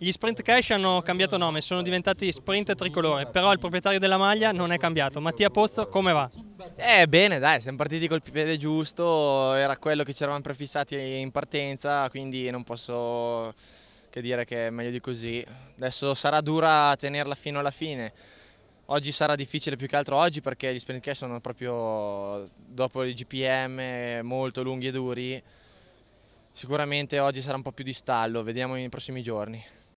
Gli Sprint Cash hanno cambiato nome, sono diventati Sprint Tricolore, però il proprietario della maglia non è cambiato. Mattia Pozzo, come va? Eh bene, dai, siamo partiti col piede giusto, era quello che ci eravamo prefissati in partenza, quindi non posso che dire che è meglio di così. Adesso sarà dura tenerla fino alla fine. Oggi sarà difficile più che altro oggi perché gli sprint cash sono proprio dopo i GPM molto lunghi e duri. Sicuramente oggi sarà un po' più di stallo, vediamo nei prossimi giorni.